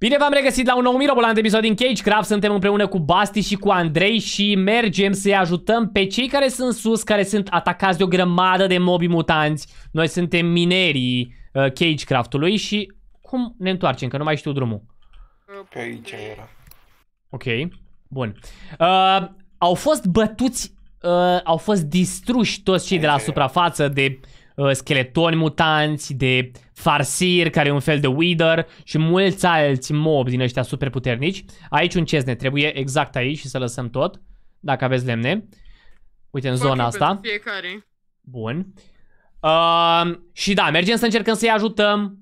Bine v-am regăsit la un nou mirobolant episod din Cagecraft, suntem împreună cu Basti și cu Andrei și mergem să-i ajutăm pe cei care sunt sus, care sunt atacați de o grămadă de mobi mutanți. Noi suntem minerii uh, Cagecraft-ului și cum ne întoarcem, că nu mai știu drumul. Pe aici era. Ok, bun. Uh, au fost bătuți, uh, au fost distruși toți cei de la suprafață de uh, scheletoni mutanți, de farsir, care e un fel de wither și mulți alți mobi din ăștia super puternici. Aici un ne trebuie exact aici și să lăsăm tot, dacă aveți lemne. Uite, în Fac zona asta. Fiecare. Bun. Uh, și da, mergem să încercăm să-i ajutăm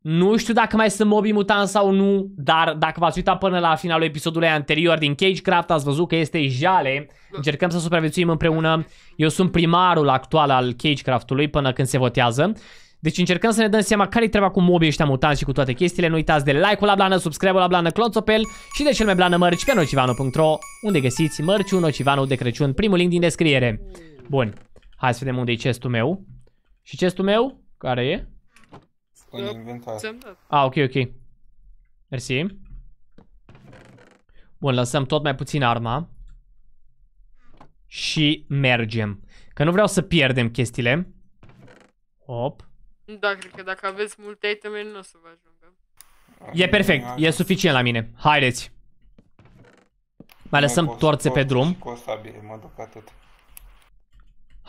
nu știu dacă mai sunt mobi mutan sau nu, dar dacă v-ați uitat până la finalul episodului anterior din Cagecraft, ați văzut că este jale. Încercăm să supraviețuim împreună. Eu sunt primarul actual al Cagecraftului până când se votează. Deci încercăm să ne dăm seama care-i treaba cu mobii ăștia mutanți și cu toate chestiile. Nu uitați de like-ul la blană, subscribe-ul la blană, clonțopel și de cel mai blană mărci pe nocivanu.ro unde găsiți mărciul Nocivanu de Crăciun, primul link din descriere. Bun, hai să vedem unde e chestul meu. Și chestul meu, care e? În inventar. Ah, ok, ok. Mersi. Bun, lăsăm tot mai puțin arma. Și mergem. Că nu vreau să pierdem chestiile. Hop. Da, cred că dacă aveți multe iteme, nu o să vă ajungă. E perfect, e suficient la mine. Haideți. Mai lăsăm torțe pe drum. mă duc atât.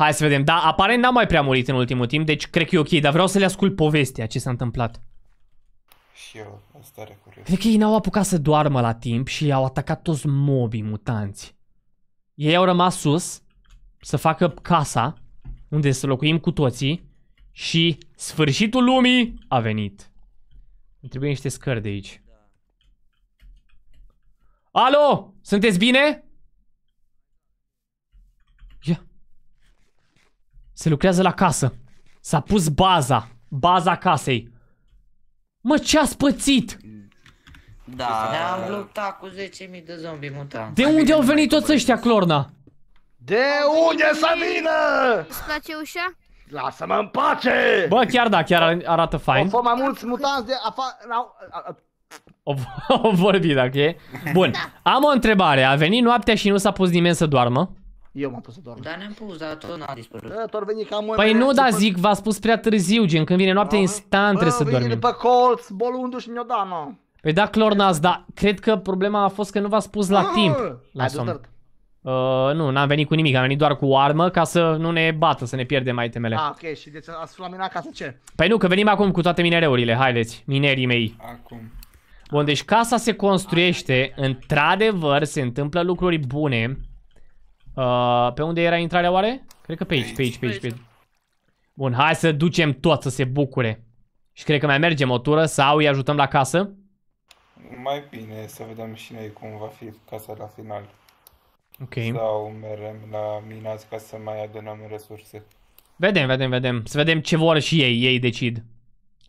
Hai să vedem. Da, aparent n-am mai prea murit în ultimul timp, deci cred că e ok, dar vreau să le ascult povestea, ce s-a întâmplat. Și eu, asta are curios. Cred că ei n-au apucat să doarmă la timp și au atacat toți mobii mutanți. Ei au rămas sus să facă casa, unde să locuim cu toții, și sfârșitul lumii a venit. Îmi trebuie niște scări de aici. Alo! Sunteți bine? Ia. Se lucrează la casă. S-a pus baza. Baza casei. Mă, ce a spățit? Da. Ne-am da. luptat cu 10.000 de zombi mutanți. De unde au venit toți ăștia, Clorna? De unde să vină? Îți place ușa? Lasă-mă în pace! Bă, chiar da, chiar arată fain. Au fost mai mulți mutanți de afară... O, o vorbi, dacă e. Bun, da. am o întrebare. A venit noaptea și nu s-a pus nimeni să doarmă? Eu m-am pus să dorm. Dar ne-am pus, dar tot n-a dispărut. Da, tot veni cam Păi nu, da, zic, v-a spus prea târziu, gen, când vine noaptea, instant trebuie să dormim. Bă, pe colț, bolundu-și mi-o da, nu. Păi da, Clornaz, da, cred că problema a fost că nu v-a spus la ah! timp. La somn. Uh, nu, n-am venit cu nimic, am venit doar cu o armă ca să nu ne bată, să ne pierdem itemele. Ah, ok, și deci ați luat casa acasă ce? Păi nu, că venim acum cu toate minereurile, haideți, minerii mei. Acum. Bun, deci casa se construiește, într-adevăr se întâmplă lucruri bune. Uh, pe unde era intrarea oare? Cred că pe aici, pe aici, pe aici. Pe aici. Bun, hai să ducem tot să se bucure. Și cred că mai mergem o tură sau îi ajutăm la casă. Mai bine să vedem și noi cum va fi casa la final. Ok. Sau merem la minați ca să mai adunăm resurse. Vedem, vedem, vedem. Să vedem ce vor și ei, ei decid.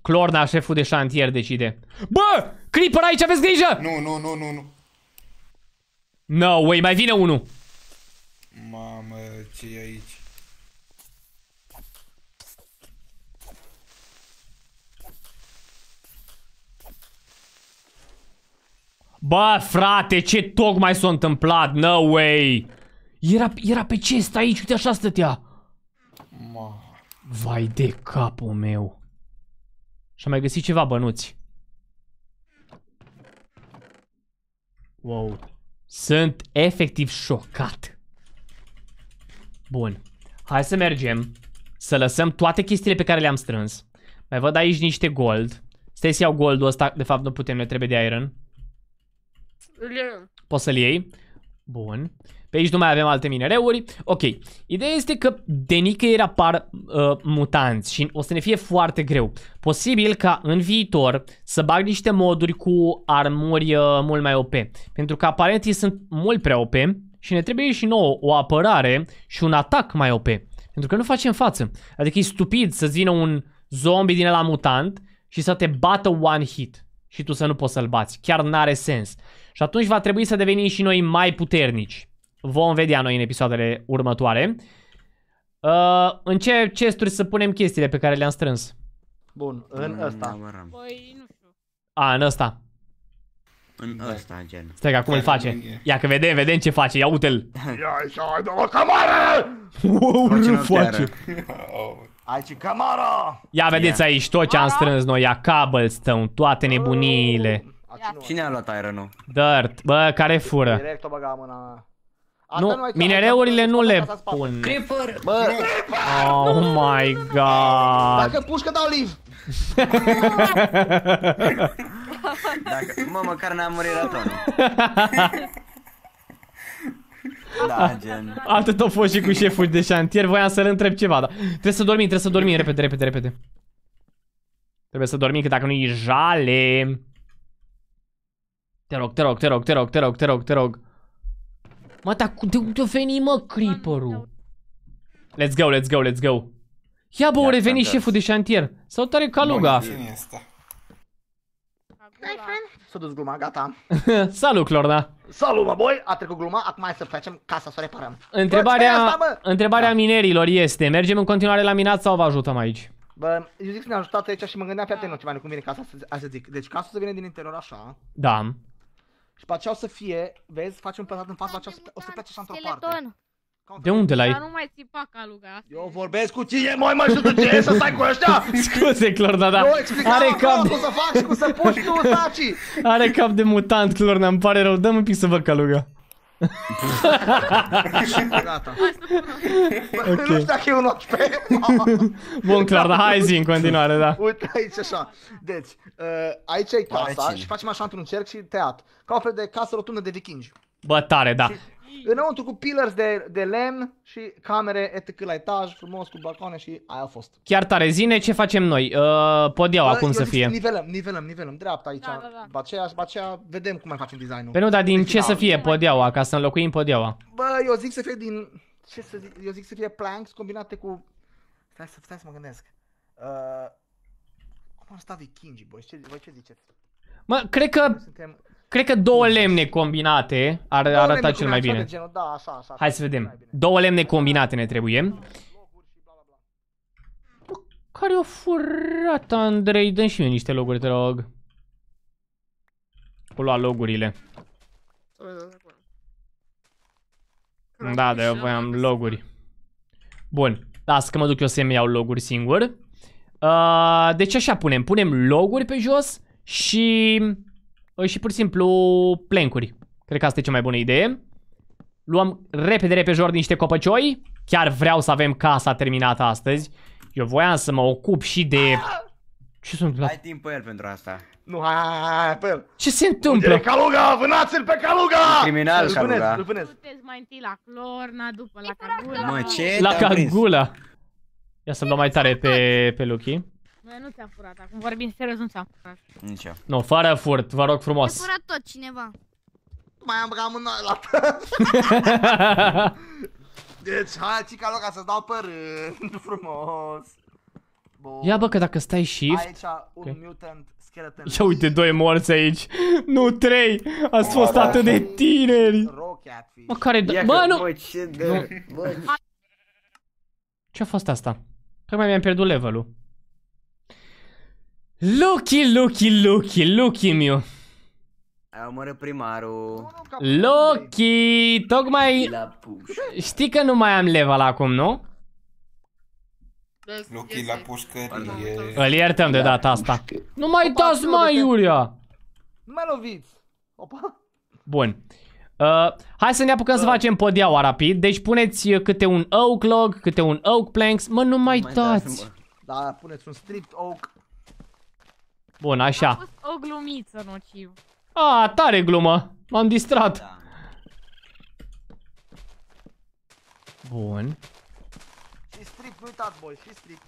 Clorna, șeful de șantier, decide. Bă! Creeper aici, aveți grijă! Nu, nu, nu, nu, nu. No way, mai vine unul. Mamă, ce e aici? Bă, frate, ce tocmai s-a întâmplat? No way! Era, era pe ce stai aici? Uite așa stătea. Ma. Vai de capul meu. Și am mai găsit ceva bănuți. Wow. Sunt efectiv șocat. Bun. Hai să mergem. Să lăsăm toate chestiile pe care le-am strâns. Mai văd aici niște gold. Stai să iau goldul ăsta. De fapt, nu putem, ne trebuie de iron. Poți să-l iei? Bun. Pe aici nu mai avem alte minereuri. Ok. Ideea este că de nicăieri apar uh, mutanți și o să ne fie foarte greu. Posibil ca în viitor să bag niște moduri cu armuri uh, mult mai OP. Pentru că aparent ei sunt mult prea OP și ne trebuie și nouă o apărare și un atac mai OP. Pentru că nu facem față. Adică e stupid să zină un zombie din la mutant și să te bată one hit și tu să nu poți să-l bați. Chiar n-are sens. Și atunci va trebui să devenim și noi mai puternici. Vom vedea noi în episoadele următoare. Uh, în ce chesturi să punem chestiile pe care le-am strâns? Bun, în mm, ăsta. Păi, nu știu. A, în ăsta. În da. ăsta, gen. Stai că acum îl face. Ia că vedem, vedem ce face. Ia uite-l. Ia așa, dă-mă camară! Wow, ce face. Aici camara! Ia vedeți aici tot ce am strâns noi. Ia cobblestone, toate nebuniile. Cine a luat iron Dirt. Bă, care fură? Direct o băga mâna nu, minereurile nu le pun. Creeper! Bă! Oh my god! Dacă pușcă, dau leave! Dacă... Mă, măcar n-a murit ratonul. Da, da, gen. Atât a fost și cu șeful de șantier, voiam să-l întreb ceva, dar trebuie să dormim, trebuie să dormim, repede, repede, repede. Trebuie să dormim, că dacă nu i jale. Te rog, te rog, te rog, te rog, te rog, te rog, te rog. Mă, dar de unde veni, mă, creeperul? Let's go, let's go, let's go. Ia, bă, o reveni șeful de șantier. Salutare, Caluga. Bun, ai fan? S-a dus gluma, gata. Salut, Clorna. Salut, mă, boi. A trecut gluma, acum hai să facem casa să o reparăm. Întrebarea, Bă, asta, întrebarea da. minerilor este, mergem în continuare la minat sau vă ajutăm aici? Bă, eu zic să ne ajutat aici și mă gândeam, pe atent, ce mai nu cum vine casa, hai să zic. Deci casa să vine din interior așa. Da. Și pe aceea o să fie, vezi, facem un pătrat în față, o să plece așa într-o parte. De unde l-ai? nu mai țipa caluga Eu vorbesc cu tine, mai mă, ajută ce e să stai cu ăștia? Scuze, Clorna, da. Eu Are cap de... să faci și cum să puși tu, taci. Are cap de mutant, Clorna, îmi pare rău. Dă-mi un pic să văd caluga. Gata. okay. Nu știu dacă e un ochi pe... Bun, dar hai zi în continuare, da. Uite aici așa. Deci, uh, aici e casa și facem așa într-un cerc și teat. Ca o fel de casă rotundă de vikingi. Bă, tare, da. Înăuntru cu pillars de, de lemn și camere etc la etaj, frumos cu balcone și aia a fost. Chiar tare zine, ce facem noi? Uh, podiau uh, acum să fie. Nivelăm, nivelăm, nivelăm, dreapta aici. Da, da, da. Bacea, bacea, vedem cum mai facem designul. Pe nu, dar din de ce final. să fie podiaua, ca să înlocuim podiaua? Bă, eu zic să fie din... Ce să zic? Eu zic să fie planks combinate cu... Stai să, stai să mă gândesc. Uh, cum ar sta vikingii, băi? Ce, voi ce ziceți? Mă, cred că... Suntem... Cred că două mm. lemne combinate ar două arăta cel mai bine. Genul, da, așa, așa, Hai să vedem. Două lemne combinate ne trebuie. Care o furat, Andrei? Dă-mi și mie niște loguri, te rog. O lua logurile. Da, dar eu voiam loguri. Bun. Las da, că mă duc eu să-mi iau loguri singur. Uh, deci așa punem. Punem loguri pe jos și și pur și simplu plencuri. Cred că asta e cea mai bună idee. Luăm repede, repejor niște copăcioi. Chiar vreau să avem casa terminată astăzi. Eu voiam să mă ocup și de... Ce sunt la... Ai timp pe el pentru asta. Nu, hai, hai, hai, hai pe el. Ce se întâmplă? Unde Caluga, vânați-l pe Caluga! criminal, Caluga. Îl vânez, Du-te mai întâi la Clorna, după la Cagula. Mă, ce La Cagula. Ia să-l luăm mai tare pe, pe Lucky. Eu nu ți-am furat acum, vorbim serios, nu ți-am furat. Nici eu. Nu, no, fără furt, vă rog frumos. Mi-a furat tot cineva. Mai am băgat mâna la Deci, hai, cica loca să-ți dau pe rând, frumos. Bun. Ia bă, că dacă stai shift... Aici, un okay. mutant skeleton. Ia uite, doi morți aici. Nu, trei. Ați fost da, atât de tineri. Mă, care... Ia bă, nu... Bă, ce de... Nu. Bă. Ce-a fost asta? Tocmai mi-am pierdut levelul. Lucky, Lucky, Lucky, Lucky Miu omorât primarul Loki, tocmai Știi că nu mai am level acum, nu? Loki la pușcărie Îl iertăm de data asta Nu mai dați mai, Iulia Nu mai loviți Opa. Bun uh, Hai să ne apucăm să da. facem podiaua rapid Deci puneți uh, câte un oak log, câte un oak planks Mă, nu mai dați Da, puneți un stripped oak Bun, așa. A fost o glumiță nociv. A, tare glumă. M-am distrat. Da. Bun. Și strip, nu uitați, și strip.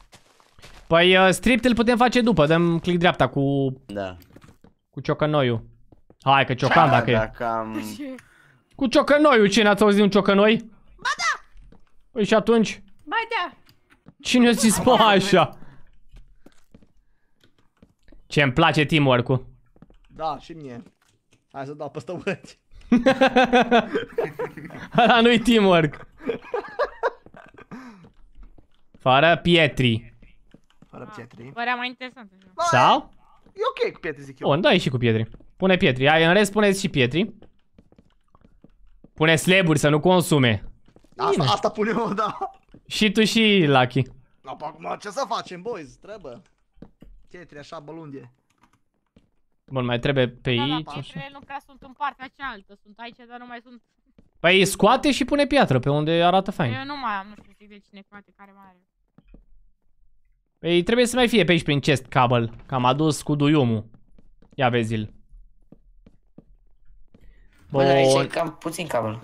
Păi uh, strip îl putem face după, dăm click dreapta cu... Da. Cu ciocănoiul. Hai că ciocan da, dacă da, e. Am... Cu ciocănoiul, cine ați auzit un ciocănoi? Ba da! Păi și atunci? Ba da! Cine a zis mă așa? Ce îmi place teamwork-ul. Da, și mie. Hai să dau pe stăvăci. Ăla nu-i teamwork. Fără pietri. Fără pietri. Părea mai interesant. Sau? E ok cu pietri, zic eu. Bun, dai și cu pietri. Pune pietri. Ai, în rest puneți și pietri. Pune sleburi să nu consume. Asta, asta pune eu, da. Și tu și Lucky. Acum ce să facem, boys? Trebuie. Chetri, așa, bălunde. Bun, mai trebuie pe da, aici. Da, nu prea sunt în partea cealaltă, sunt aici, dar nu mai sunt... Păi scoate și pune piatră pe unde arată fain. Eu nu mai am, nu știu zic de cine scoate, care mai are. Păi trebuie să mai fie pe aici prin chest cable, că am adus cu duiumul. Ia vezi-l. Bă, dar aici e cam puțin cabel.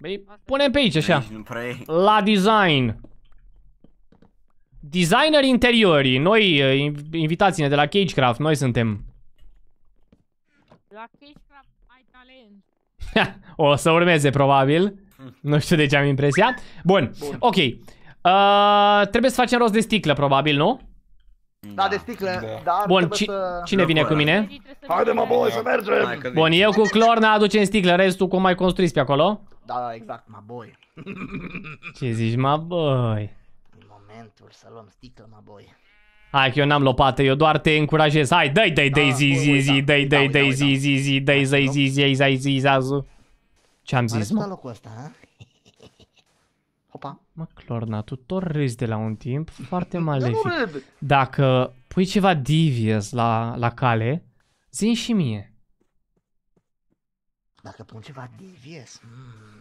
Păi punem pe aici așa. La design. Designer interiorii, noi, eh, ne de la Cagecraft, noi suntem. La Cagecraft ai talent. o să urmeze, probabil. Nu știu de ce am impresia. Bun, Bun. ok. Uh, trebuie să facem rost de sticlă, probabil, nu? Da, da. de sticlă, da. da Bun, ci, să... cine vine cu mine? Haide mă boi să mergem! Bun, eu cu Clor ne aducem sticlă, restul cum mai construiți pe acolo? Da, da, exact, mă boi. Ce zici, mă boi? momentul să luăm sticlă, mă boi. Hai că eu n-am lopată, eu doar te încurajez. Hai, dai, dai, dai, zi, zi, zi, dai, dai, dai, zi, zi, zi, dai, zi, zi, zi, zi, zi, zi, Ce am zis, mă? locul ăsta, ha? Hopa. Mă, Clorna, tu tot râzi de la un timp foarte malefic. Dacă pui ceva devious la, la cale, zi și mie. Dacă pun ceva devious, mm,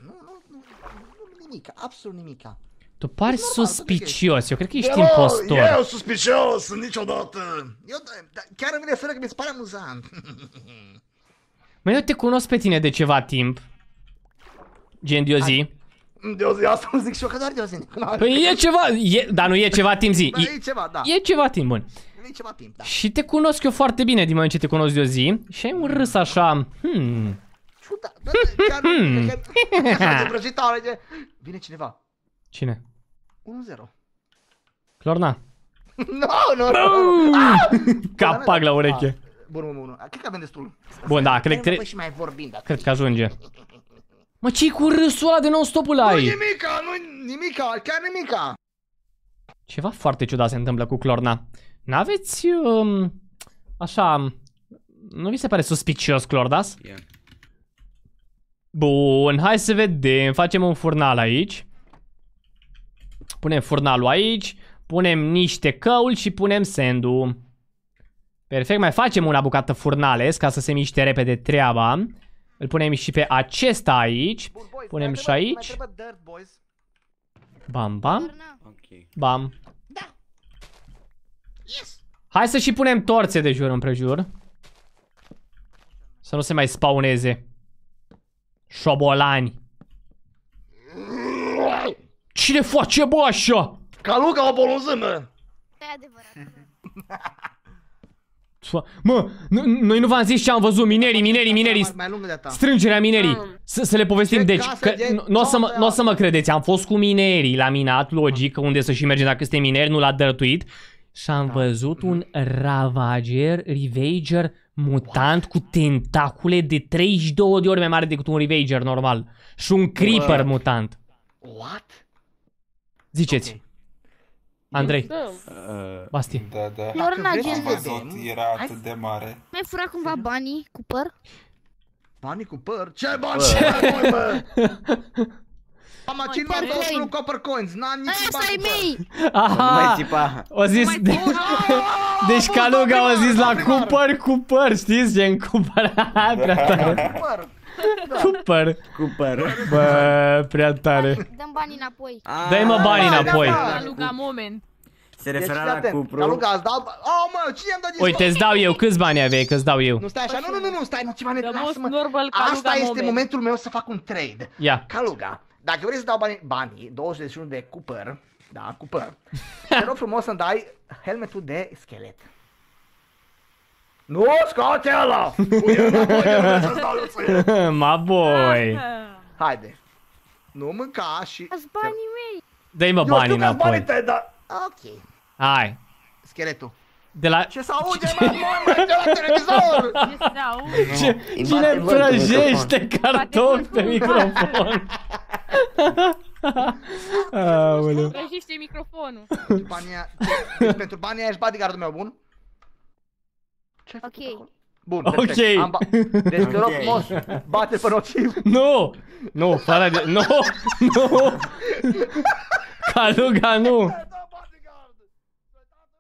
nu, nu, nu, nu, nimica, absolut nimica. Tu pari normal, suspicios, eu cred că ești impostor. Eu suspicios, niciodată. Eu da, da, chiar îmi referă că mi se pare amuzant. Mă, eu te cunosc pe tine de ceva timp. Gen de o zi. De o zi, asta îmi zic și eu că doar de o zi. Păi e ceva, e, dar nu e ceva timp zi. e, e ceva, da. E ceva timp, bun. E ceva timp, da. Și te cunosc eu foarte bine din moment ce te cunosc de o zi și ai un râs așa, hmm. Ciudat, chiar, chiar, chiar, chiar, chiar, chiar, chiar, chiar, chiar, chiar, chiar, 1-0. Clorna. No, no, no, ah! Capac la da. ureche. Ah, bun, bun, bun. Cred că avem destul. Bun, da, cred, cred, și mai vorbim, dacă cred că ajunge. Mă, ce cu râsul ăla de non-stopul ai? Nu nimica, nu nimica, chiar nimica. Ceva foarte ciudat se întâmplă cu Clorna. N-aveți, um, așa, nu vi se pare suspicios, Clordas? Yeah. Bun, hai să vedem. Facem un furnal aici. Punem furnalul aici, punem niște căul și punem sendul. Perfect, mai facem una bucată furnales ca să se miște repede treaba. Îl punem și pe acesta aici. punem și aici. Bam, bam. Bam. Da. Hai să și punem torțe de jur împrejur. Să nu se mai spauneze. Șobolani. Cine face bă așa? Ca Luca o mă! Da, e adevărat. Mă, noi nu v-am zis ce am văzut, minerii, minerii, minerii, strângerea minerii, să le povestim, deci, nu o să, mă credeți, am fost cu minerii la minat, logic, unde să și mergem dacă este mineri, nu l-a dărtuit, și am da. văzut mhm. un Ravager, Revager, mutant cu tentacule de 32 de ori mai mare decât un Revager normal și un Creeper mutant. What? Ziceți. Okay. Andrei. Da. Uh, Bastian. Da, da. Lor n am văzut, era atât de mare. Mai fura cumva banii cu păr? Banii cu păr? Ce bani ce? bani, păr, Mama, ce mi-am dat unul copper coins? N-am nici Asta bani cu mei! Aha! Tipa. O zis... De... Deci Caluga a zis la cumpăr, cumpăr, știți? Gen cumpăr, Prea tare. Da. Cooper, Bă, prea tare. Dăm banii înapoi. Dai mă banii da, înapoi. Da, da. Luca moment. Se referă deci, la cupru. Luca, îți dau... Oh, mă, cine am dat discos? Uite, îți dau eu, câți bani aveai, că îți dau eu. Nu stai așa, nu, nu, nu, nu stai, nu, ceva bani? lasă-mă. Asta este moment. momentul meu să fac un trade. Ia. Caluga, dacă vrei să dau banii, banii 21 de Cooper, da, cooper. te rog frumos să-mi dai helmetul de schelet. Nu, scoate ăla! Pune-l Ma boy! Haide. Nu mânca și... Azi banii mei! Dă-i mă banii înapoi. Eu știu banii tăi, dar... Ok. Hai. Scheletul. De la... Ce s-aude, ce... mă, mă, de la televizor! Ce, s ce... Cine prăjește cartofi pe microfon? Aoleu. Prăjește microfonul. Deci pentru banii aia ești bodyguardul meu bun? Ce Ok. Bun, perfect. Deci, ok. Deci, am ba deci okay. rog okay. frumos, bate pe nociv. Nu! Nu, fara de... Nu! Nu! Caluga, nu!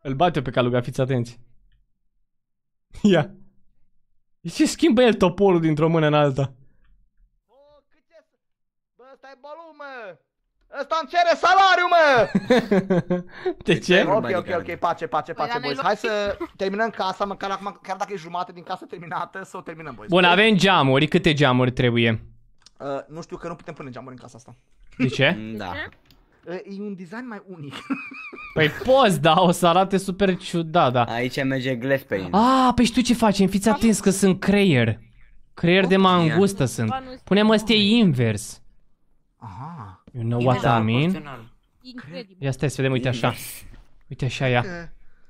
Îl bate pe Caluga, fiți atenți. Ia. Ce schimbă el topolul dintr-o mână în alta? Bă, stai balul, mă! Ăsta îmi cere salariu, mă! De ce? Deci, ok, ok, ok, pace, pace, păi, pace, boys. Hai să terminăm casa, măcar acum, chiar dacă e jumate din casa terminată, să o terminăm, boys. Bun, avem geamuri. Câte geamuri trebuie? Uh, nu știu că nu putem pune geamuri în casa asta. De ce? da. Uh, e un design mai unic. Păi poți, da, o să arate super ciudat, da. Aici merge glef pe el. Ah, păi știu ce facem, fiți atenți că sunt creier. Creier de mangustă sunt. Punem astea invers. Aha. You know what da, I mean? Incredibil. Ia stai să vedem, uite așa. Uite așa ea.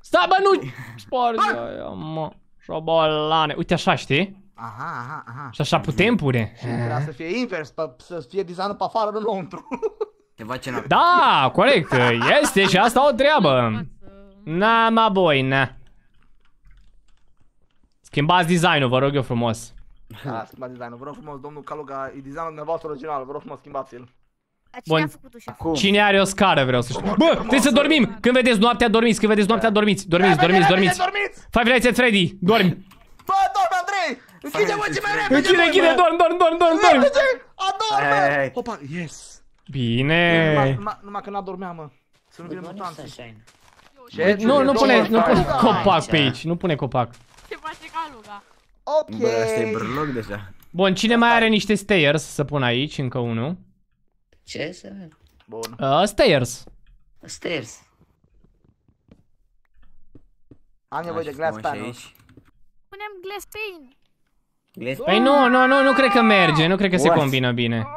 Sta bă, nu sparge aia, mă. Șobolane. Uite așa, știi? Aha, aha, aha. Și așa putem pune. Și să fie invers, să fie designul pe afară înăuntru. Te face în Da, corect. Este și asta o treabă. Na, ma boi, na. Schimbați designul, vă rog eu frumos. Da, schimbați designul, vă rog frumos, domnul Caluga, e designul dumneavoastră original, vă rog frumos, schimbați-l. Cine Bun. a făcut ușa? Cine are o scară, vreau să știu. Bă, trebuie să dormim! Când vedeți noaptea, dormiți! Când vedeți noaptea, dormiți! Dormiți, dormiți, dormiți! Five Nights at Freddy, dormi! Bă, dormi, Andrei! Închide mă, ce mai repede! Închide, închide, dorm, dorm, dorm, dorm, dorm! Adorme! Opa, yes! Bine! Numai că n-adormeam, mă. Să nu vină păi, mutanții. Nu, nu pune, nu pune copac pe aici, nu pune copac. Se face ca luga. Ok. Bă, ăsta e brloc deja. Bun, cine mai are niște stairs să pun aici, încă unul? Ce să vedem? Bun. Uh, stairs. Stairs. Am nevoie de glass panel. Punem glass pane. Glass pane? Păi nu, nu, nu, nu cred că merge, nu cred că What? se combină bine.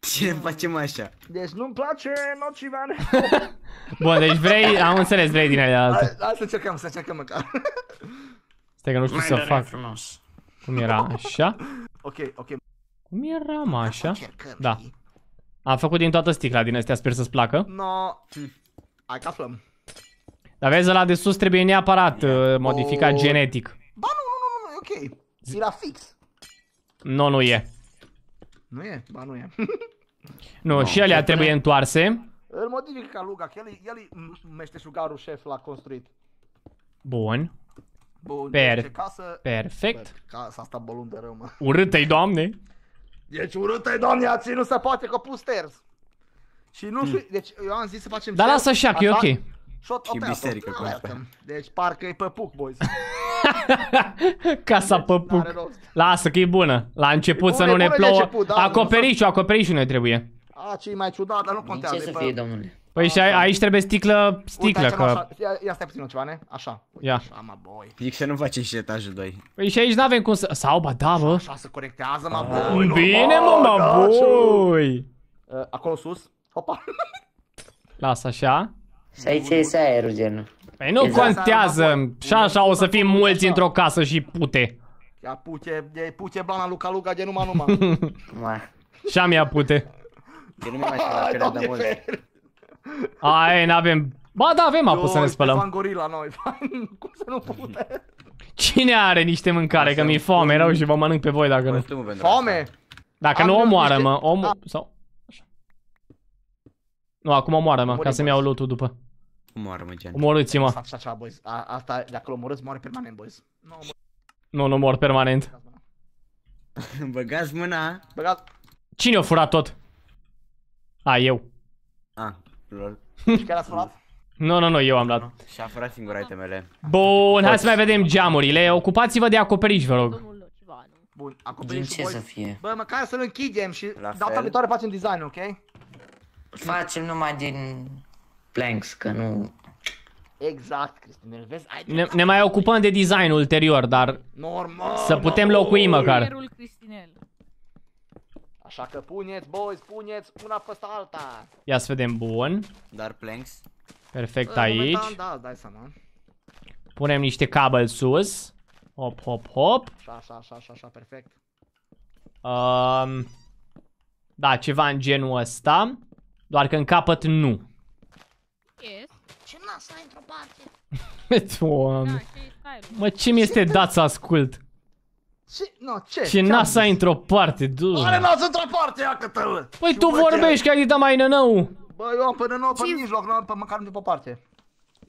Ce facem așa? Deci nu-mi place nocivane. Bun, deci vrei, am înțeles, vrei din alea altă. Hai să încercăm, să încercăm măcar. Stai că nu știu Mai să fac. Frumos. Cum era, așa? Ok, ok. Cum eram așa? Da. Am făcut din toată sticla din astea, sper să-ți placă. No, hai că aflăm. Dar vezi, ăla de sus trebuie neapărat uh, modificat oh. genetic. Ba nu, nu, nu, nu, e ok. Zi fix. Nu, no, nu e. Nu e? Ba nu e. nu, no, și alea trebuie întoarse. Îl modific ca Luga, că el, el e meșteșugarul șef l-a construit. Bun. Bun, deci per casă... Perfect. Per, casa asta bolundă rău, mă. Urâtă-i, doamne. Deci urâtă doamne, a nu se poate că pus terz. Și nu hmm. știu, hmm. deci eu am zis să facem... Da, lasă așa, e ok. Shot și biserică cu Deci parcă e păpuc, boys. Casa deci, pe Lasă că e bună. La început e să nu ne plouă. Început, da, acoperișul, acoperișul ne trebuie. A, ce mai ciudat, dar nu contează. ce să fie, domnule? Păi și aici trebuie sticlă, sticlă, că... ia, stai puțin, ne? așa. ia. Așa, mă, boy. Pic să nu facem și etajul 2. Păi și aici n-avem cum să... Sau, ba, da, bă. Așa se corectează, mă, ah. boy. Bine, mă, mă, da, boy. Eh, acolo sus, hopa. Lasă așa. Și aici iese aerul, genul. Păi nu exact. contează, exact. și așa o să fim mulți într-o casă și pute. Ia pute, e pute blana Luca Luca, genul numai numai. Și am ia pute. Eu mai mi-am mai la de mult. Ai, n-avem... Ba, da, avem apă să ne spălăm. gorila noi. Cum să nu pute? Cine are niște mâncare? Că mi-e foame rău și vă mănânc pe voi dacă nu. Foame? Dacă nu omoară, mă. Om... Da. Sau... Nu, acum omoară-mă, ca să-mi iau loot după. Omoară-mă, gen. Omorâți-mă. Asta așa, boys. Asta, dacă-l omorâți, moare permanent, boys. Nu, nu mor permanent. Băgați mâna. Băgați. Cine o furat tot? A, eu. A. Lol. Și deci care ați Nu, nu, nu, eu am luat. Și a furat singur itemele. Bun, hai să mai vedem geamurile. Ocupați-vă de acoperiș, vă rog. Bun, acoperiș. ce să fie? Bă, măcar să-l închidem și La data viitoare facem design, ok? Facem numai din planks, că nu... Exact, Cristinel. vezi? ne, ne mai ocupăm de design ulterior, dar... Normal! Să putem locui măcar. Așa că puneți, boys, puneți una pe alta. Ia să vedem, bun. Dar planks. Perfect uh, aici. Momentan, da, dai seama. Punem niște cabel sus. Hop, hop, hop. Așa, așa, așa, așa, așa perfect. Um, da, ceva în genul ăsta. Doar că în capăt nu. Yes. Ce nas ai într-o parte? Doamne. Da, mă, ce mi este dat să ascult? Ce? No, ce? Și NASA într-o parte, du Are nas într-o parte, ia că tău! Păi tu vorbești, că ai dit mai nănău! Bă, eu am până nouă pe mijloc, n-am pe măcar nu pe parte.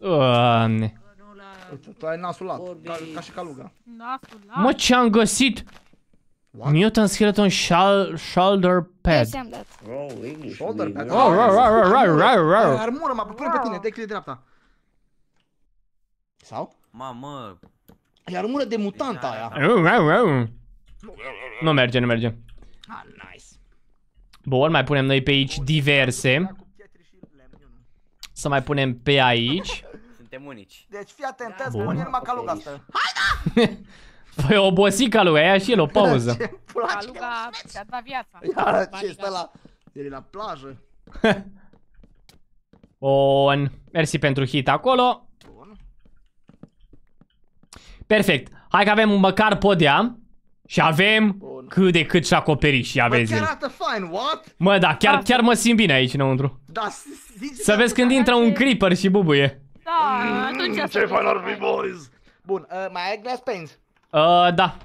Oamne. Tu ai nasul lat, ca, și caluga. Nasul lat? Mă, ce-am găsit? What? Mutant Skeleton Shoulder Pad. Ce Oh, Shoulder Pad. Oh, rar, rar, rar, rar, rar. Armură, mă, pune păi pe tine, te-ai dreapta. Sau? Mamă, iar rămâne de mutant aia. Nu merge, nu merge. Bun, mai punem noi pe aici diverse. Să mai punem pe aici. Suntem unici. Deci fii atent, da. îți spun numai caluga asta. Haida! Păi obosi caluga, ia și el o pauză. Caluga ți-a dat viața. Iară ce, stă la... El E la plajă. Bun, mersi pentru hit acolo. Perfect. Hai că avem măcar podea. Și avem Bun. cât de cât și acoperiș, și vezi. Mă, da, chiar, da. chiar mă simt bine aici înăuntru. Da, să vezi când intră un creeper și bubuie. Da, atunci mm, Ce fain ar fi, boys? Bun, uh, mai ai glass paint? Uh, da.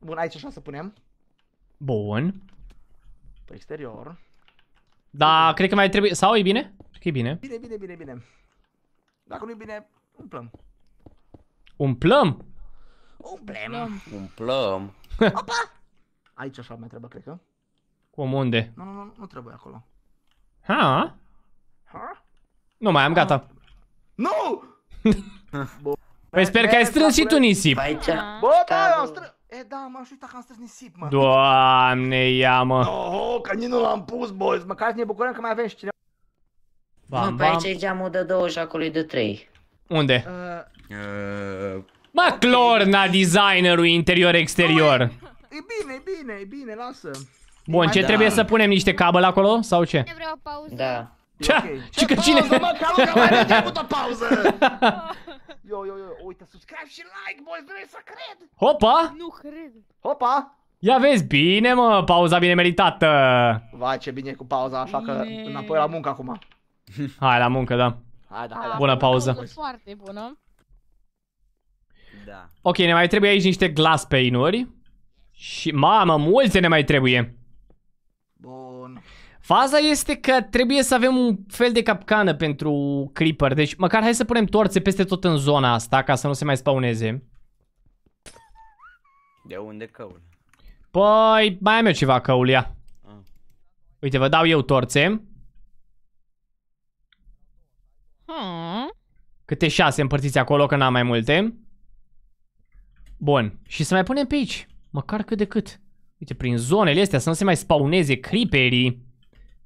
Bun, aici așa să punem. Bun. Pe exterior. Da, cred că mai trebuie... Sau e bine? Cred că e bine. Bine, bine, bine, bine. Dacă nu e bine, umplăm. Umplăm? Umplem. Umplăm. Opa! Aici așa mai trebuie, cred că. Cum, unde? Nu, nu, nu, nu trebuie acolo. Ha? Ha? Nu mai am, ah, gata. Nu! păi sper că ai strâns și tu nisip. Păi bă, da, am strâns. E, da, m-am și uitat că am strâns nisip, mă. Doamne, ia, mă. Oh, că nici nu l-am pus, boys. Măcar ne bucurăm că mai avem și cineva. Bam, nu, păi pe aici e geamul de două și acolo e de trei. Unde? Uh, uh, Mă, okay. clorna designerul interior-exterior. E bine, e bine, e bine, lasă. Bun, ce da. trebuie să punem? Niște cabăl acolo sau ce? Ne vreau pauză. Da. Ce? Okay. că cine... mă, ca mai o pauză! Yo, yo, yo, uite, subscribe și like, boys, nu să cred! Hopa! Nu cred! Hopa! Ia vezi, bine mă, pauza bine meritată! Vai, ce bine cu pauza, așa bine. că înapoi la muncă acum. Hai la muncă, da. Hai, da, hai, da. Bună pauză. Foarte bună. Da. Ok, ne mai trebuie aici niște glass pane-uri. Și, mamă, multe ne mai trebuie. Bun. Faza este că trebuie să avem un fel de capcană pentru creeper. Deci, măcar hai să punem torțe peste tot în zona asta, ca să nu se mai spauneze. De unde căul? Păi, mai am eu ceva căul, ia. Ah. Uite, vă dau eu torțe. Hmm. Câte șase împărțiți acolo, că n-am mai multe. Bun. Și să mai punem pe aici. Măcar cât de cât. Uite, prin zonele astea să nu se mai spauneze creeperii.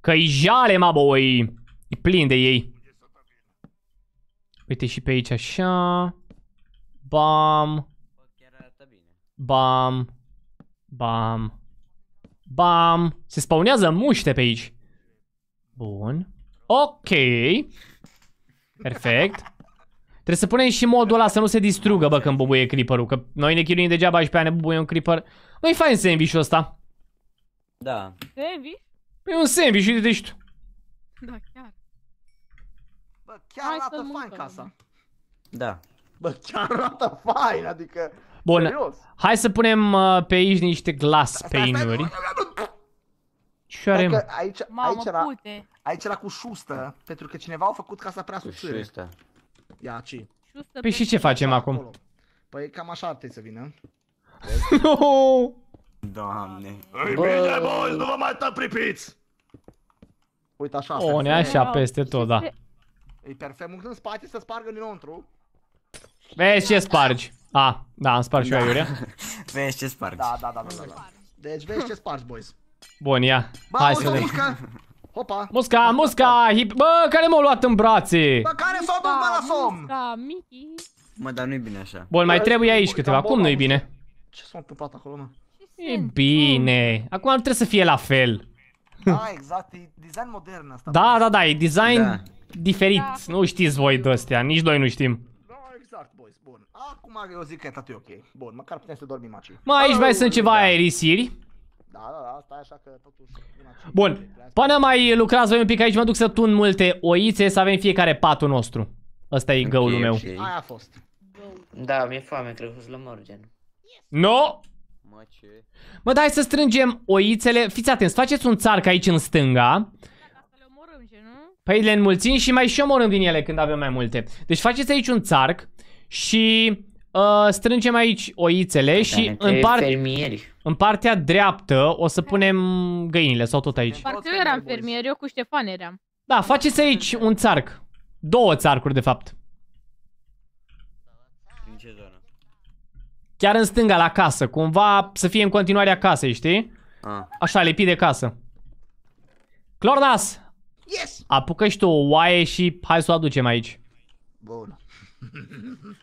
Că-i jale, mă, boi. E plin de ei. Uite și pe aici așa. Bam. Bam. Bam. Bam. Se spaunează muște pe aici. Bun. Ok. Perfect. Trebuie să punem și modul ăla să nu se distrugă, bă, când bubuie creeperul. Că noi ne chinuim degeaba și pe aia ne bubuie un creeper. Mai fain sandwich ăsta. Da. Sandwich? E un sandwich, uite de deci tu. Da, chiar. Bă, chiar arată fain casa. Da. Bă, chiar arată fain, adică... Bun, serios. hai să punem uh, pe aici niște glass pane-uri. Ce are? Aici, aici, era, aici era cu șustă, pentru că cineva a făcut casa prea subțire. Cu șustă ce? Păi și ce facem acum? Păi cam așa ar trebui să vină. Doamne. Îi bine, boys, nu vă mai stăm pripiți! Uite așa. O, ne așa peste tot, da. E perfect, în spate să spargă dinăuntru. Vezi ce spargi. A, da, am spart și eu Iurea. Vezi ce spargi. Da, da, da, da, da. Deci vezi ce spargi, boys. Bun, ia. Hai să mușcă! Opa! Musca, Musca! Hip... Bă, care m-au luat în brațe? Bă, care s-a dus, bă, la som! Musca, Miki! Mă, dar nu-i bine așa. Bun, mai trebuie aici câteva. Cum nu-i bine? Ce s-a întâmplat acolo, mă? E bine. Acum nu trebuie să fie la fel. Da, exact. E design modern asta. Da, da, da. E design da. diferit. Da. Nu știți voi de astea. Nici noi nu știm. Da, exact, boys. Bun. Acum eu zic că e tot ok. Bun, măcar putem să dormim aici. Mă, aici mai sunt ceva da. aerisiri. Da, da, da, stai așa că totuși... Bun, până mai lucrați voi un pic aici, mă duc să tun multe oițe, să avem fiecare patul nostru. Ăsta e găul meu. Aia a fost. Da, mi-e foame, cred că o să gen. No! Mă, ce? Mă, dai să strângem oițele. Fiți atenți, faceți un țarc aici în stânga. Păi le înmulțim și mai și omorâm din ele când avem mai multe. Deci faceți aici un țarc și Uh, strângem aici oițele și în, par fermieri. în partea dreaptă o să punem găinile sau tot aici. Parcă eu eram fermier, eu cu Ștefan eram. Da, faceți aici un țarc. Două țarcuri, de fapt. În ce zonă? Chiar în stânga, la casă. Cumva să fie în continuare acasă, știi? A. Așa, lipi de casă. Clornas! Yes! Apucă și tu o oaie și hai să o aducem aici. Bun.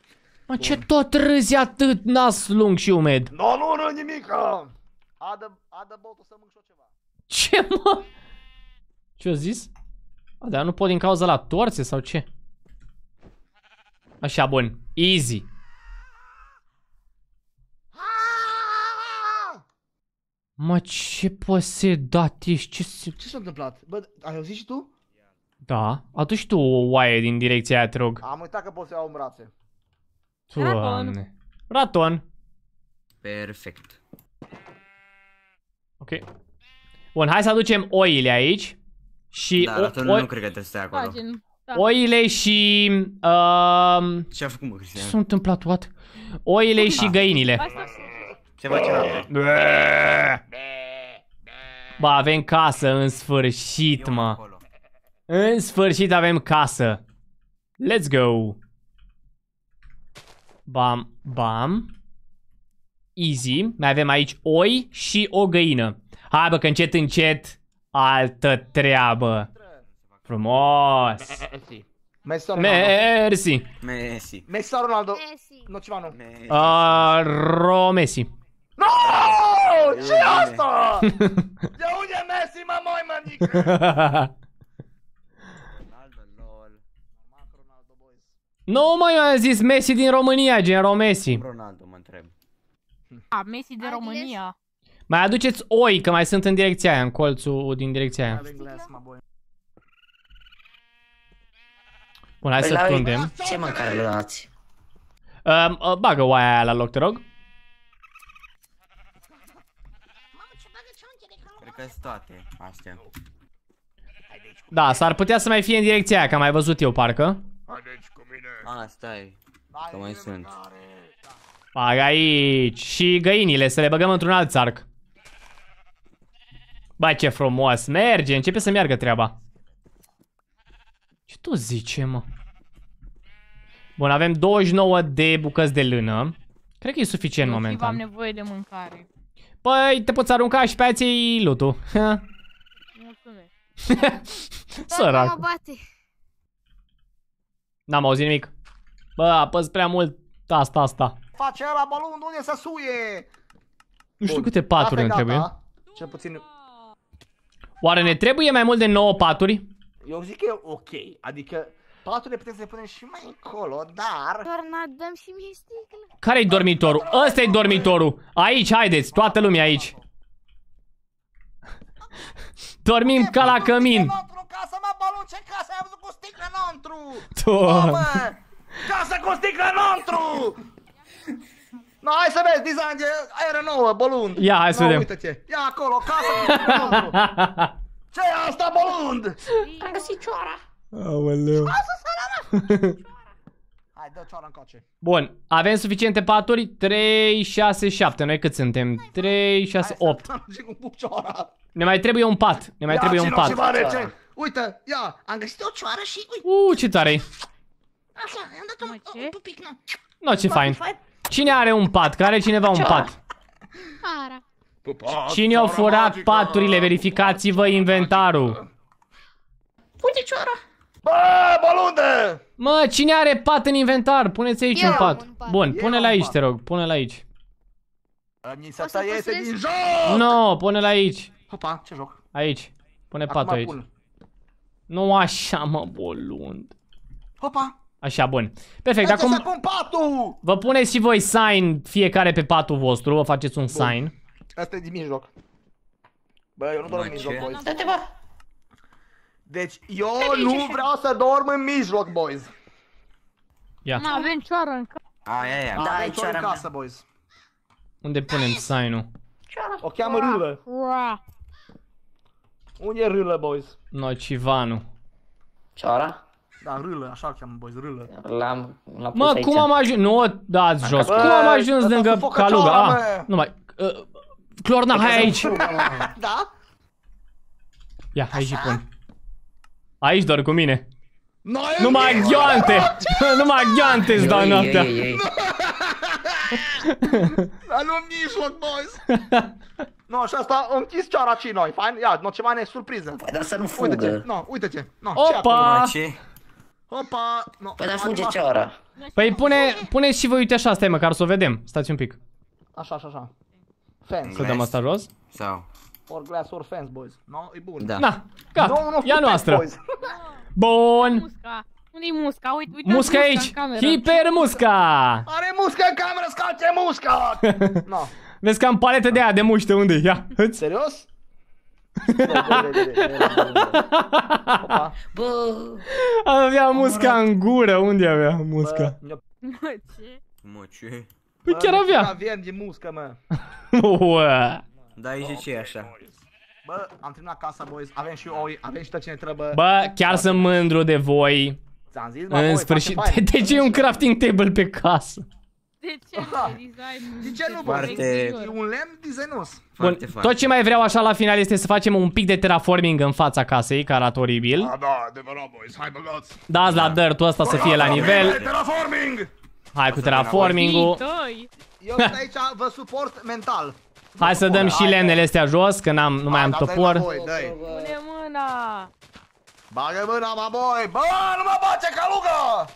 Mă, ce tot râzi atât, nas lung și umed? Nu nu râd nimic! Adă, adă botul să mânc și ceva. Ce, mă? ce o zis? A, dar nu pot din cauza la torțe sau ce? Așa, bun. Easy. Mă, ce posedat ești? Ce se... Ce s-a întâmplat? Bă, ai auzit și tu? Da. Atunci tu o oaie din direcția aia, te rog. Am uitat că poți să iau în brațe. Doamne. Raton. Perfect. Ok. Bun, hai să aducem oile aici. Și da, ratonul o... nu cred că trebuie să stai acolo. Da. Oile și... Uh, Ce a făcut, mă, Cristian? Ce s-a întâmplat, what? Oile da. și găinile. Ce face Ba, avem casă, în sfârșit, Eu mă. Acolo. În sfârșit avem casă. Let's go. Bam, bam. Easy. Mai avem aici oi și o găină. Hai bă, că încet, încet, altă treabă. Frumos. Messi. Mersi. Messi. Messi Ronaldo? Messi. No, ci Ro Messi. No! Ce asta? De unde Messi, mă, măi, nică? Nu mai eu am zis Messi din România, gen Romesi. Ronaldo mă întreb. A, Messi de România. Mai aduceți oi, că mai sunt în direcția aia, în colțul din direcția aia. Bun, hai păi să tundem. Ce mâncare le dați? Um, uh, bagă oaia aia la loc, te rog. Cred că sunt toate astea. Da, s-ar putea să mai fie în direcția aia, că am mai văzut eu, parcă. Haideți Ah, stai. Că mai sunt. Bag aici. Și găinile, să le băgăm într-un alt sarc. Bă, ce frumos. Merge, începe să meargă treaba. Ce tu zice, mă? Bun, avem 29 de bucăți de lână. Cred că e suficient momentan. momentan. am nevoie de mâncare. Păi, te poți arunca și pe aia ți lutul. Mulțumesc. Sărac. N-am auzit nimic. Bă, apăs prea mult asta, asta. Face ăla balonul unde se suie. Nu știu câte da, paturi ne trebuie. Cel puțin... Oare ne trebuie mai mult de 9 paturi? Eu zic că e ok, adică paturile putem să le punem și mai încolo, dar... Doar dăm și mie sticlă. Care-i dormitorul? ăsta e dormitorul! Aici, haideți, toată lumea aici! Dormim ca la cămin! Casă, mă, balon, ce casă ai văzut cu sticlă înăuntru? Tu cu sticlă înăuntru! No, hai să vezi, design de aeră nouă, bolund. Ia, hai să no, vedem. Uite-te. Ia acolo, casă ce e asta, bolund? Am găsit cioara. Aoleu. Scoasă, sarama! Hai, dă ciora încoace. Bun, avem suficiente paturi? 3, 6, 7. Noi cât suntem? 3, 6, 8. Ne mai trebuie un pat. Ne mai ia, trebuie un pat. Uite, ia, am găsit o cioară și... Uite. Uh, ce tare -i. Așa, i-am dat un, un pupic, nu. No, ce fain. Cine are un pat? Care are cineva un pat? Ara. Cine a furat paturile? Verificați-vă inventarul. Uite ora. Bă, balunde! Mă, cine are pat în inventar? Puneți aici un pat. Un pat. Bun, pune-l aici, te rog. Pune-l aici. Mi se ta iese din joc! No, pune-l aici. Opa, ce joc? Aici. Pune Acum patul aici. Pun. Nu așa, mă, bolund. Opa! Așa, bun. Perfect, acum... Vă puneți și voi sign fiecare pe patul vostru, vă faceți un sign. Asta e din mijloc. Bă, eu nu dorm în mijloc, boys. Da, te bă! Deci, eu nu vreau să dorm în mijloc, boys. Ia. Nu avem cioară în casă. Aia, aia. Da, avem cioară în casă, boys. Unde punem sign-ul? O cheamă râlă. Unde e râlă, boys? Nocivanu. Cioara? Da, râlă, așa îl cheamă, boys, râlă. L-am, l-am pus Mă, aici. cum am ajuns? Nu, dați da, jos. Bă, cum am ajuns bă, lângă Caluga? Ah, nu mai. Uh, Clorna, hai aici. da? Ia, hai și pun. Aici doar cu mine. No, Numai ghioante! Numai ghioante îți dau noaptea! Dar nu mijloc, boys! Nu, No, și asta am închis cioara și noi, fain? Ia, no, ceva ne surpriză. Păi, dar să nu fugă. uite ce, no, uite ce. No, Opa! Ce Opa! No, păi dar fuge ce ora? Păi pune, pune și voi, uite așa, stai măcar să o vedem. Stați un pic. Așa, așa, așa. Fence. Să dăm asta jos? Sau? Or glass or fence, boys. No, e bun. Da. Na, gata. No, no, Ea noastră. Bun. Unde-i musca? Uite, uite musca aici! Hiper musca! Are musca în cameră, scace musca! no. Vezi că am paletă de aia de muște, unde Ia, Serios? Bă! Avea musca în gură, unde avea musca? Mă, ce? Mă, ce? Păi chiar avea! Avem de musca, mă! Uă! Da, e și ce așa? Bă, am terminat casa, boys, avem și oi, avem și tot ce ne trebuie. Bă, chiar sunt mândru de voi. Ți-am zis, mă, În sfârșit, de ce deci e un crafting table pe casă? de ce ah. Da. design? De ce nu, foarte... E un lemn designos. Foarte, Bun, foarte. tot ce mai vreau așa la final este să facem un pic de terraforming în fața casei, care arată oribil. Da, da, adevărat, boys, hai băgați. Dați da. la dirt ăsta să fie la nivel. Terraforming! Hai cu terraforming-ul. Eu sunt aici, vă suport mental. Hai să dăm și lemnele astea jos, că n-am, nu mai am topor. Pune mâna! Bagă mâna, mă boi! Bă, nu mă bace, calugă!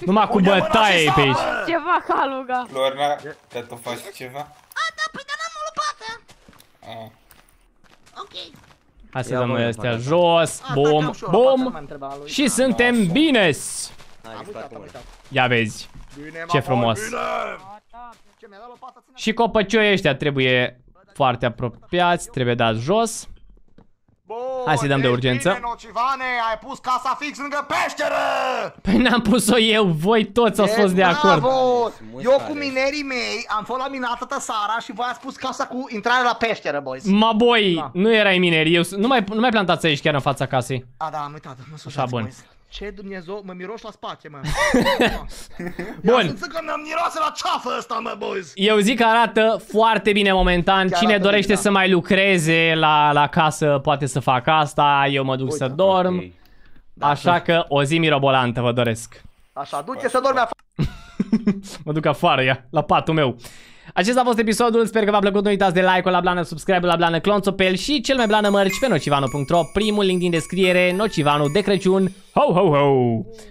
Numai cu bătaie pe aici. Ceva caluga. Lorna, te tu faci ceva? A, da, păi dar n-am o Ok. Hai să dăm astea jos, bom, bom Și da, suntem da, da. bine. Ia vezi Ce frumos Și copăcioi ăștia trebuie Foarte apropiați, trebuie dat jos Bun, Hai să-i dăm de urgență. Bine, ai pus casa fix lângă peșteră! Păi n-am pus-o eu, voi toți ați fost de acord. Eu cu minerii mei am fost la minată tăsara și voi ați pus casa cu intrare la peșteră, boys. Ma boi, da. nu erai mineri, eu nu mai, nu mai plantați aici chiar în fața casei. A, da, am uitat, mă Așa, bun. Boys ce Dumnezeu, mă miros la spate, mă. Bun. Eu că mi-am miroase la ceafă asta, mă, boys. Eu zic că arată foarte bine momentan. Chiar Cine dorește bine, da. să mai lucreze la, la casă poate să facă asta. Eu mă duc Uite, să dorm. Okay. Da, Așa da. că o zi mirobolantă vă doresc. Așa, duce să dormi afară. mă duc afară, ia, la patul meu. Acesta a fost episodul, sper că v-a plăcut, nu uitați de like-ul la blană, subscribe-ul la blană, clonțopel și cel mai blană mărci pe nocivano.ro, primul link din descriere, Nocivano de Crăciun, ho ho ho!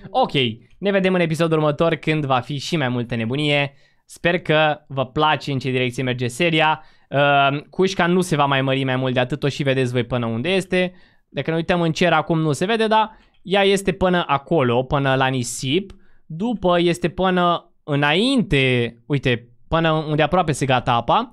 Ok, ne vedem în episodul următor când va fi și mai multă nebunie, sper că vă place în ce direcție merge seria, uh, cușca nu se va mai mări mai mult de atât, o și vedeți voi până unde este, dacă ne uităm în cer acum nu se vede, dar ea este până acolo, până la nisip, după este până înainte, uite, până unde aproape se gata apa.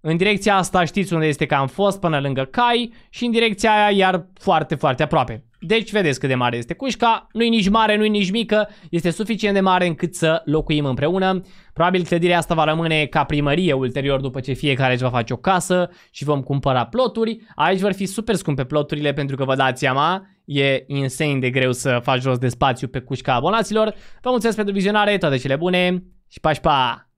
În direcția asta știți unde este că am fost până lângă cai și în direcția aia iar foarte, foarte aproape. Deci vedeți cât de mare este cușca, nu-i nici mare, nu-i nici mică, este suficient de mare încât să locuim împreună. Probabil clădirea asta va rămâne ca primărie ulterior după ce fiecare își va face o casă și vom cumpăra ploturi. Aici vor fi super scumpe ploturile pentru că vă dați seama, e insane de greu să faci jos de spațiu pe cușca abonaților. Vă mulțumesc pentru vizionare, toate cele bune și pași pa!